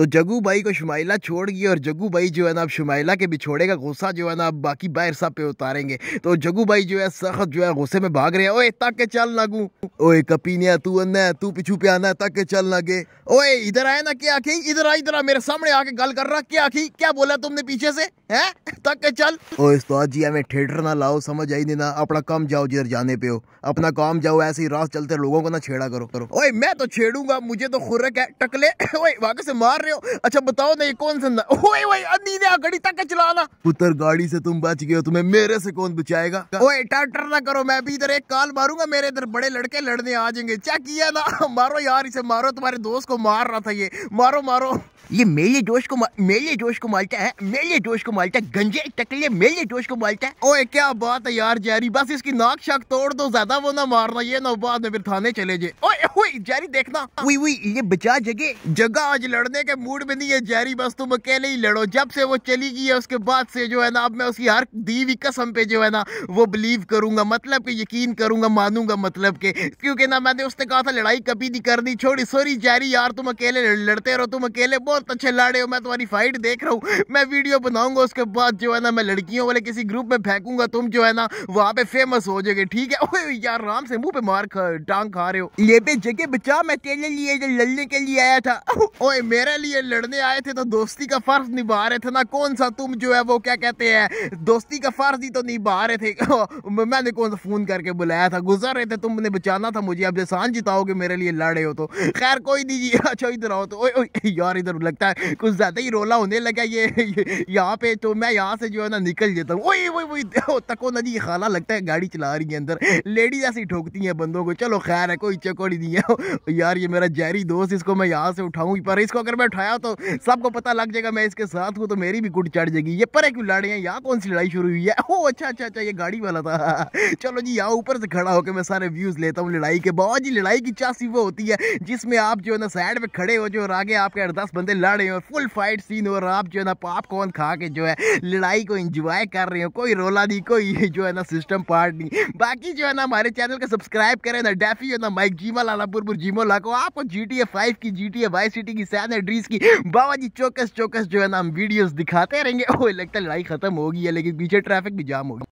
तो जगू भाई को शुमाइला छोड़ गई और जगू भाई जो है ना अब शुमाइला के बिछोड़े का गुस्सा जो है ना अब बाकी बाहर साहब पे उतारेंगे तो जगू भाई जो है सख्त जो है गुस्से में भाग रहे हैं ओए तक के चल लागू ओए कपीनिया तू अन्ना तू पिछू पे आना तक के चल लगे ओए इधर आया ना क्या आखी इधर आ इधर आ मेरे सामने आके गल कर रहा क्या आखी क्या बोला तुमने पीछे से है तक के चल इस उस्ताद जी हमें थिएटर ना लाओ समझ आई नहीं ना अपना काम जाओ जिधर जाने पे हो अपना काम जाओ ऐसे ही रास चलते लोगों को ना छेड़ा करो करो ओए मैं तो छेड़ूंगा मुझे तो खुरक है टकले ओए वाकई से मार रहे रहे हो अच्छा बताओ ना ये कौन सा ओए ओए तक चलाना पुत्र गाड़ी से तुम बच गए हो तुम्हें मेरे से कौन बचाएगा ओए टर ना करो मैं भी इधर एक काल मारूंगा मेरे इधर बड़े लड़के लड़ने आ जाएंगे चेक किया ना मारो यार इसे मारो तुम्हारे दोस्त को मार रहा था ये मारो मारो ये मेले जोश को मेले जोश को मालता है मेले जोश को मालता है गंजे टकले मेले जोश को मालता है ओए क्या बात है यार जैरी बस इसकी नाक शाक तोड़ दो ज्यादा वो ना मारना ये ना बाद में फिर थाने चले जे ओए ओए जैरी देखना हुई हुई ये बचा जगह जगह आज लड़ने के मूड में नहीं है जैरी बस तुम अकेले ही लड़ो जब से वो चली गई है उसके बाद से जो है ना अब मैं उसकी हर दीवी कसम पे जो है ना वो बिलीव करूंगा मतलब के यकीन करूंगा मानूंगा मतलब के क्योंकि ना मैंने उसने कहा था लड़ाई कभी नहीं करनी छोड़ी सॉरी जैरी यार तुम अकेले लड़ते रहो तुम अकेले बहुत बहुत अच्छे लाड़े हो मैं तुम्हारी फाइट देख रहा हूँ मैं वीडियो बनाऊंगा उसके बाद जो है ना मैं लड़कियों वाले किसी ग्रुप में फेंकूंगा तुम जो है ना वहाँ पे फेमस हो जाएगी ठीक है ओए यार राम से मुंह पे मार खा टांग खा रहे हो ये पे जगह बचा मैं तेरे लिए लड़ने के लिए आया था ओए मेरे लिए लड़ने आए थे तो दोस्ती का फर्ज निभा रहे थे ना कौन सा तुम जो है वो क्या कहते हैं दोस्ती का फर्ज ही तो निभा रहे थे मैंने कौन सा फोन करके बुलाया था गुजर रहे थे तुमने बचाना था मुझे अब जैसा जिताओगे मेरे लिए लड़े हो तो खैर कोई नहीं जी अच्छा इधर आओ तो ओए, यार इधर लगता है कुछ ज़्यादा ही रोला होने लगा ये, यहाँ पे तो मैं यहाँ से जो है ना निकल जाता हूँ वही वही वही तको ना जी खाला लगता है गाड़ी चला रही है अंदर लेडीज ऐसी ठोकती है बंदों को चलो खैर है कोई चकोड़ी नहीं है यार ये मेरा जहरी दोस्त इसको मैं यहाँ से उठाऊँ पर इसको अगर मैं उठाया तो सबको पता लग जाएगा मैं इसके साथ हूँ तो मेरी भी गुट चढ़ जाएगी ये पर क्यों लड़े हैं यहाँ कौन सी लड़ाई शुरू हुई है ओ अच्छा अच्छा अच्छा ये गाड़ी वाला था चलो जी यहाँ ऊपर से खड़ा होकर मैं सारे व्यूज़ लेता हूँ लड़ाई के बहुत जी लड़ाई की चासी वो होती है जिसमें आप जो है ना साइड पे खड़े हो जो और आगे आपके दस बंदे लड़ रहे हो फुल फाइट सीन हो रहा आप जो है ना पॉपकॉर्न खा के जो है लड़ाई को इंजॉय कर रहे हो कोई रोला नहीं कोई जो है ना सिस्टम पार्ट नहीं बाकी जो है ना हमारे चैनल को सब्सक्राइब करें ना डेफी है ना माइक जीमा लालापुरपुर जीमो ला को आपको जी टी ए फाइव की G T A Vice city की सैन एड्रीज की बाबा जी चौकस चौकस जो है ना हम वीडियोज दिखाते रहेंगे वो लगता है लड़ाई खत्म होगी है लेकिन पीछे ट्रैफिक भी जाम होगी